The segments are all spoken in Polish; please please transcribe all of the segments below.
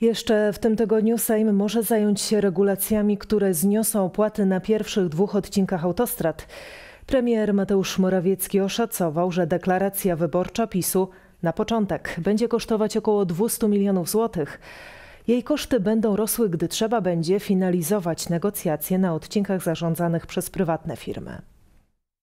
Jeszcze w tym tygodniu Sejm może zająć się regulacjami, które zniosą opłaty na pierwszych dwóch odcinkach autostrad. Premier Mateusz Morawiecki oszacował, że deklaracja wyborcza PiSu na początek będzie kosztować około 200 milionów złotych. Jej koszty będą rosły, gdy trzeba będzie finalizować negocjacje na odcinkach zarządzanych przez prywatne firmy.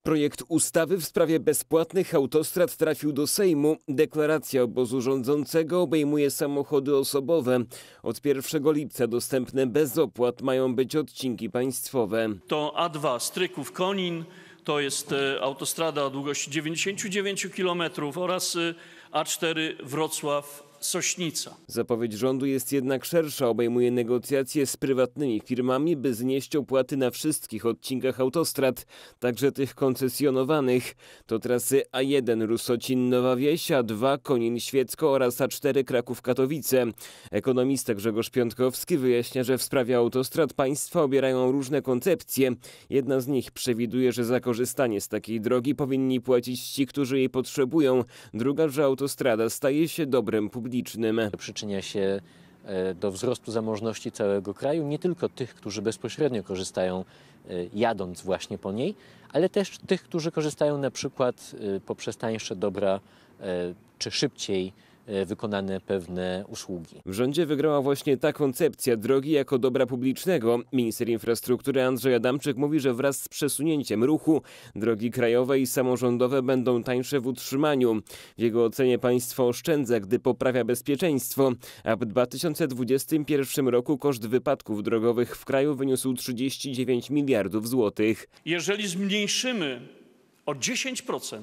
Projekt ustawy w sprawie bezpłatnych autostrad trafił do Sejmu. Deklaracja obozu rządzącego obejmuje samochody osobowe. Od 1 lipca dostępne bez opłat mają być odcinki państwowe. To A2 Stryków Konin, to jest e, autostrada o długości 99 km oraz e, A4 Wrocław Sośnica. Zapowiedź rządu jest jednak szersza, obejmuje negocjacje z prywatnymi firmami, by znieść opłaty na wszystkich odcinkach autostrad, także tych koncesjonowanych. To trasy A1 Rusocin-Nowa Wieś, A2 Konin-Świecko oraz A4 Kraków-Katowice. Ekonomista Grzegorz Piątkowski wyjaśnia, że w sprawie autostrad państwa obierają różne koncepcje. Jedna z nich przewiduje, że za korzystanie z takiej drogi powinni płacić ci, którzy jej potrzebują. Druga, że autostrada staje się dobrem publicznym publicznym. Przyczynia się e, do wzrostu zamożności całego kraju, nie tylko tych, którzy bezpośrednio korzystają e, jadąc właśnie po niej, ale też tych, którzy korzystają na przykład e, poprzez tańsze dobra czy szybciej E, wykonane pewne usługi. W rządzie wygrała właśnie ta koncepcja drogi jako dobra publicznego. Minister infrastruktury Andrzej Adamczyk mówi, że wraz z przesunięciem ruchu drogi krajowe i samorządowe będą tańsze w utrzymaniu. W jego ocenie państwo oszczędza, gdy poprawia bezpieczeństwo, a w 2021 roku koszt wypadków drogowych w kraju wyniósł 39 miliardów złotych. Jeżeli zmniejszymy o 10%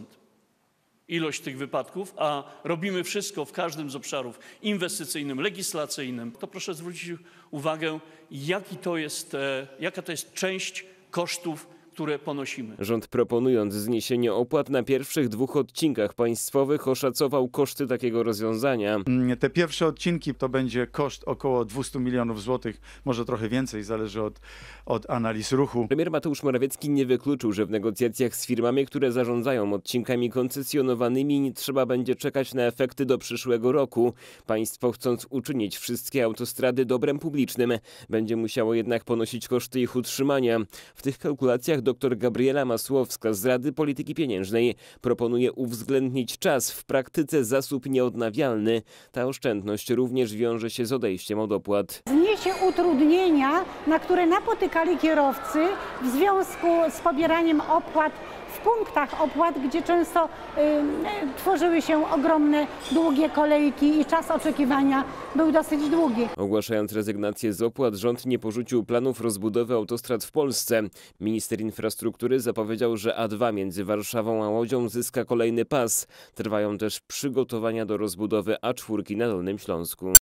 ilość tych wypadków, a robimy wszystko w każdym z obszarów inwestycyjnym, legislacyjnym, to proszę zwrócić uwagę, jaki to jest, e, jaka to jest część kosztów które ponosimy. Rząd proponując zniesienie opłat na pierwszych dwóch odcinkach państwowych oszacował koszty takiego rozwiązania. Mm, te pierwsze odcinki to będzie koszt około 200 milionów złotych, może trochę więcej, zależy od, od analiz ruchu. Premier Mateusz Morawiecki nie wykluczył, że w negocjacjach z firmami, które zarządzają odcinkami koncesjonowanymi, nie trzeba będzie czekać na efekty do przyszłego roku. Państwo chcąc uczynić wszystkie autostrady dobrem publicznym, będzie musiało jednak ponosić koszty ich utrzymania. W tych kalkulacjach do dr Gabriela Masłowska z Rady Polityki Pieniężnej proponuje uwzględnić czas w praktyce zasób nieodnawialny. Ta oszczędność również wiąże się z odejściem od opłat. Zniesie utrudnienia, na które napotykali kierowcy w związku z pobieraniem opłat punktach opłat, gdzie często y, tworzyły się ogromne, długie kolejki i czas oczekiwania był dosyć długi. Ogłaszając rezygnację z opłat, rząd nie porzucił planów rozbudowy autostrad w Polsce. Minister infrastruktury zapowiedział, że A2 między Warszawą a Łodzią zyska kolejny pas. Trwają też przygotowania do rozbudowy A4 na Dolnym Śląsku.